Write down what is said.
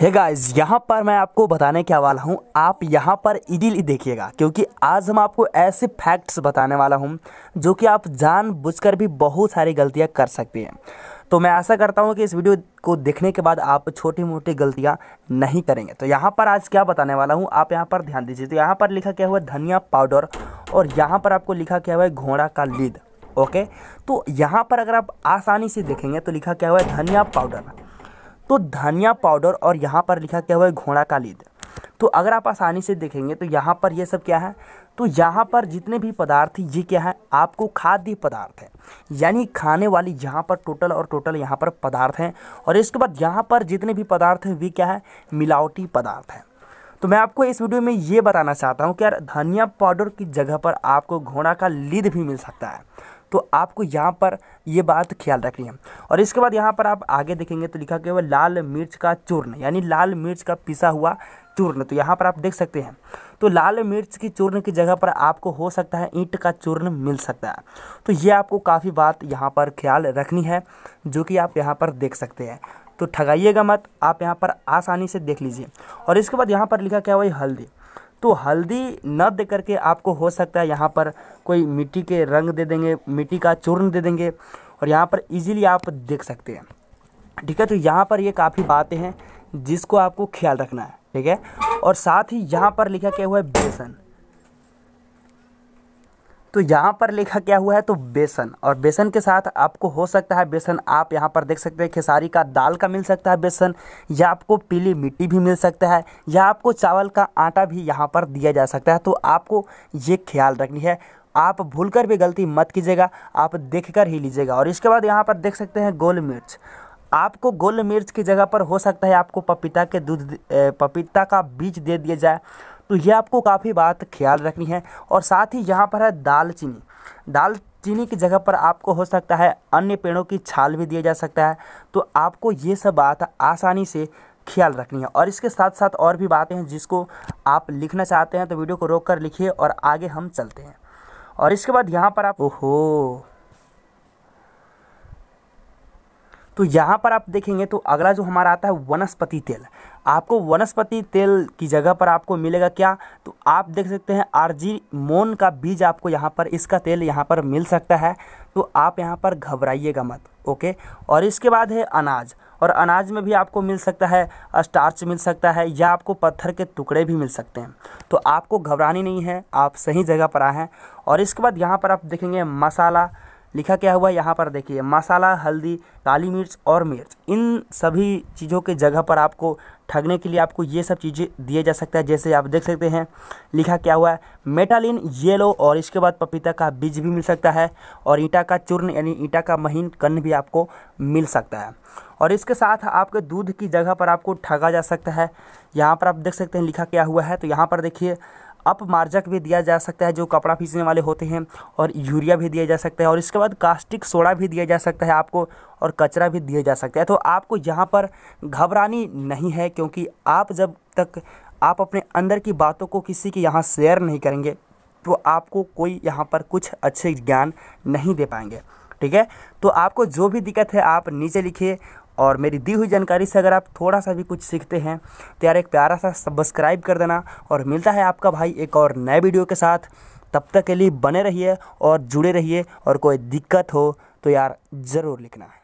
है गाइस यहाँ पर मैं आपको बताने के वाला हूँ आप यहाँ पर इडीली देखिएगा क्योंकि आज हम आपको ऐसे फैक्ट्स बताने वाला हूँ जो कि आप जानबूझकर भी बहुत सारी गलतियाँ कर सकती हैं तो मैं ऐसा करता हूँ कि इस वीडियो को देखने के बाद आप छोटी मोटी गलतियाँ नहीं करेंगे तो यहाँ पर आज क्या बताने वाला हूँ आप यहाँ पर ध्यान दीजिए तो यहाँ पर लिखा क्या हुआ धनिया पाउडर और यहाँ पर आपको लिखा क्या हुआ है घोड़ा का लीद ओके तो यहाँ पर अगर आप आसानी से देखेंगे तो लिखा क्या हुआ है धनिया पाउडर तो धनिया पाउडर और यहाँ पर लिखा क्या हुआ है घोड़ा का लीद तो अगर आप आसानी से देखेंगे तो यहाँ पर ये सब क्या है तो यहाँ पर जितने भी पदार्थ ये क्या है आपको खाद्य पदार्थ है यानी खाने वाली यहाँ पर टोटल और टोटल यहाँ पर पदार्थ हैं और इसके बाद यहाँ पर जितने भी पदार्थ हैं वे क्या है मिलावटी पदार्थ हैं तो मैं आपको इस वीडियो में ये बताना चाहता हूँ कि यार धनिया पाउडर की जगह पर आपको घोड़ा का लिद भी मिल सकता है तो आपको यहाँ पर ये बात ख्याल रखनी है और इसके बाद यहाँ पर आप आगे देखेंगे तो लिखा गया लाल मिर्च का चूर्ण यानी लाल मिर्च का पिसा हुआ चूर्ण तो यहाँ पर आप देख सकते हैं तो लाल मिर्च की चूर्ण की जगह पर आपको हो सकता है ईंट का चूर्ण मिल सकता है तो ये आपको काफ़ी बात यहाँ पर ख्याल रखनी है जो कि आप यहाँ पर देख सकते हैं तो ठगाइएगा मत आप यहाँ पर आसानी से देख लीजिए और इसके बाद यहाँ पर लिखा क्या हुआ हल्दी तो हल्दी न दे करके आपको हो सकता है यहाँ पर कोई मिट्टी के रंग दे देंगे मिट्टी का चूर्ण दे देंगे और यहाँ पर इजीली आप देख सकते हैं ठीक है तो यहाँ पर ये काफ़ी बातें हैं जिसको आपको ख्याल रखना है ठीक है और साथ ही यहाँ पर लिखा क्या हुआ है बेसन तो यहाँ पर लिखा क्या हुआ है तो बेसन और बेसन के साथ आपको हो सकता है बेसन आप यहाँ पर देख सकते हैं खेसारी का दाल का मिल सकता है बेसन या आपको पीली मिट्टी भी मिल सकता है या आपको चावल का आटा भी यहाँ पर दिया जा सकता है तो आपको ये ख्याल रखनी है आप भूलकर भी गलती मत कीजिएगा आप देखकर ही लीजिएगा और इसके बाद यहाँ पर देख सकते हैं गोल मिर्च आपको गोल मिर्च की जगह पर हो सकता है आपको पपीता के दूध पपीता का बीज दे दिया जाए तो ये आपको काफ़ी बात ख्याल रखनी है और साथ ही यहाँ पर है दालचीनी दाल चीनी की जगह पर आपको हो सकता है अन्य पेड़ों की छाल भी दिया जा सकता है तो आपको ये सब बात आसानी से ख्याल रखनी है और इसके साथ साथ और भी बातें हैं जिसको आप लिखना चाहते हैं तो वीडियो को रोक कर लिखिए और आगे हम चलते हैं और इसके बाद यहाँ पर आप ओहो तो यहाँ पर आप देखेंगे तो अगला जो हमारा आता है वनस्पति तेल आपको वनस्पति तेल की जगह पर आपको मिलेगा क्या तो आप देख सकते हैं आरजी मोन का बीज आपको यहाँ पर इसका तेल यहाँ पर मिल सकता है तो आप यहाँ पर घबराइएगा मत ओके और इसके बाद है अनाज और अनाज में भी आपको मिल सकता है स्टार्च मिल सकता है या आपको पत्थर के टुकड़े भी मिल सकते हैं तो आपको घबरानी नहीं है आप सही जगह पर आए हैं और इसके बाद यहाँ पर आप देखेंगे मसाला लिखा क्या हुआ यहाँ पर देखिए मसाला हल्दी काली मिर्च और मिर्च इन सभी चीज़ों के जगह पर आपको ठगने के लिए आपको ये सब चीज़ें दिए जा सकता है जैसे आप देख सकते हैं लिखा क्या हुआ है मेटालिन येलो और इसके बाद पपीता का बीज भी मिल सकता है और ईंटा का चूर्ण यानी ईंटा का महीन कन्न भी आपको मिल सकता है और इसके साथ आपके दूध की जगह पर आपको ठगा जा सकता है यहाँ पर आप देख सकते हैं लिखा क्या हुआ है तो यहाँ पर देखिए अपमार्जक भी दिया जा सकता है जो कपड़ा पीसने वाले होते हैं और यूरिया भी दिया जा सकता है और इसके बाद कास्टिक सोडा भी दिया जा सकता है आपको और कचरा भी दिया जा सकता है तो आपको यहाँ पर घबरानी नहीं है क्योंकि आप जब तक आप अपने अंदर की बातों को किसी के यहाँ शेयर नहीं करेंगे तो आपको कोई यहाँ पर कुछ अच्छे ज्ञान नहीं दे पाएंगे ठीक है तो आपको जो भी दिक्कत है आप नीचे लिखिए और मेरी दी हुई जानकारी से अगर आप थोड़ा सा भी कुछ सीखते हैं तो यार एक प्यारा सा सब्सक्राइब कर देना और मिलता है आपका भाई एक और नए वीडियो के साथ तब तक के लिए बने रहिए और जुड़े रहिए और कोई दिक्कत हो तो यार ज़रूर लिखना है